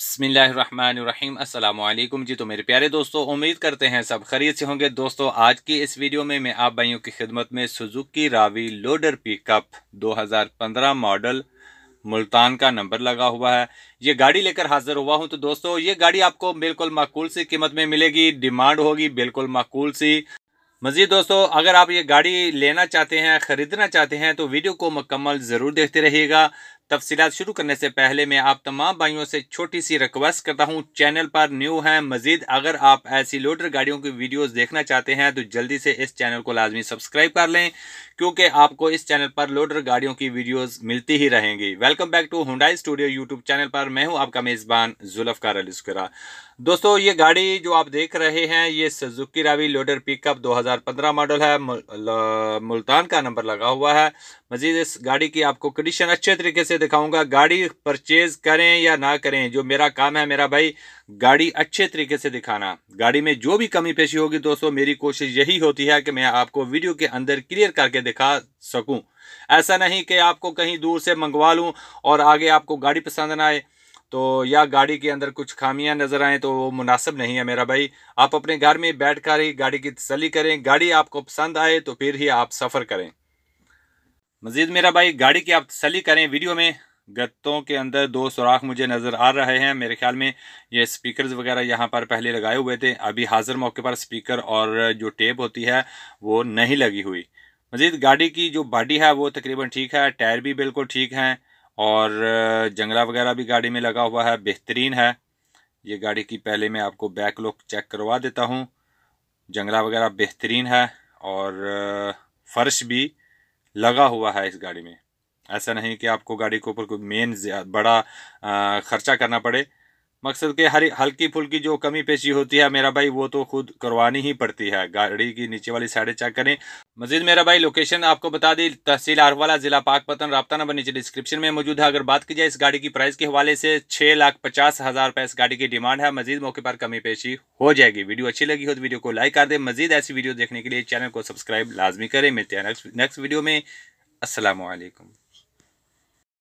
बसमिलीम अल्लाम जी तो मेरे प्यारे दोस्तों उम्मीद करते हैं सब खरीद से होंगे दोस्तों आज की इस वीडियो में मैं आप भाइयों की खिदमत में Suzuki Ravi loader pickup 2015 model Multan का नंबर लगा हुआ है ये गाड़ी लेकर हाजिर हुआ हूँ तो दोस्तों ये गाड़ी आपको बिल्कुल माकूल सी कीमत में मिलेगी डिमांड होगी बिल्कुल माकूल सी मजीद दोस्तों अगर आप ये गाड़ी लेना चाहते हैं ख़रीदना चाहते हैं तो वीडियो को मुकम्मल ज़रूर देखते रहिएगा तफसीत शुरू करने से पहले मैं आप तमाम भाइयों से छोटी सी रिक्वेस्ट करता हूँ चैनल पर न्यू हैं मजीद अगर आप ऐसी लोडर गाड़ियों की वीडियोस देखना चाहते हैं तो जल्दी से इस चैनल को लाजमी सब्सक्राइब कर लें क्योंकि आपको इस चैनल पर लोडर गाड़ियों की वीडियोस मिलती ही रहेंगी वेलकम बैक टू हुडाई स्टूडियो यूट्यूब चैनल पर मैं हूँ आपका मेज़बान जुल्फ़कार अलस्करा दोस्तों ये गाड़ी जो आप देख रहे हैं ये Suzuki Ravi loader pickup 2015 model है मुल्तान का नंबर लगा हुआ है मजीद इस गाड़ी की आपको कंडीशन अच्छे तरीके से दिखाऊंगा गाड़ी परचेज करें या ना करें जो मेरा काम है मेरा भाई गाड़ी अच्छे तरीके से दिखाना गाड़ी में जो भी कमी पेशी होगी दोस्तों मेरी कोशिश यही होती है कि मैं आपको वीडियो के अंदर क्लियर करके दिखा सकूं ऐसा नहीं कि आपको कहीं दूर से मंगवा लूँ और आगे आपको गाड़ी पसंद ना आए तो या गाड़ी के अंदर कुछ खामियां नज़र आएँ तो वो मुनासिब नहीं है मेरा भाई आप अपने घर में बैठ कर ही गाड़ी की तसली करें गाड़ी आपको पसंद आए तो फिर ही आप सफ़र करें मजीद मेरा भाई गाड़ी की आप तसली करें वीडियो में गत्तों के अंदर दो सुराख मुझे नज़र आ रहे हैं मेरे ख्याल में ये स्पीकर्स वगैरह यहाँ पर पहले लगाए हुए थे अभी हाजिर मौके पर स्पीकर और जो टेप होती है वो नहीं लगी हुई मज़ीद गाड़ी की जो बॉडी है वो तकरीबन ठीक है टायर भी बिल्कुल ठीक हैं और जंगला वगैरह भी गाड़ी में लगा हुआ है बेहतरीन है ये गाड़ी की पहले मैं आपको बैक लुक चेक करवा देता हूँ जंगला वगैरह बेहतरीन है और फर्श भी लगा हुआ है इस गाड़ी में ऐसा नहीं कि आपको गाड़ी के ऊपर कोई मेन बड़ा खर्चा करना पड़े मकसद के हरी हल्की फुल्की जो कमी पेशी होती है मेरा भाई वो तो खुद करवानी ही पड़ती है गाड़ी की नीचे वाली साइड चेक करें मजीद मेरा भाई लोकेशन आपको बता दी तहसील आरवाला जिला पाकपतन रबता नंबर नीचे डिस्क्रिप्शन में मौजूद है अगर बात की जाए इस गाड़ी की प्राइस के हवाले से छह लाख पचास हज़ार रुपये इस गाड़ी की डिमांड है मजीद मौके पर कमी पेशी हो जाएगी वीडियो अच्छी लगी हो तो वीडियो को लाइक कर दे मजीद ऐसी वीडियो देखने के लिए चैनल को सब्सक्राइब लाजमी करें मिलते हैं नेक्स्ट वीडियो में असलकम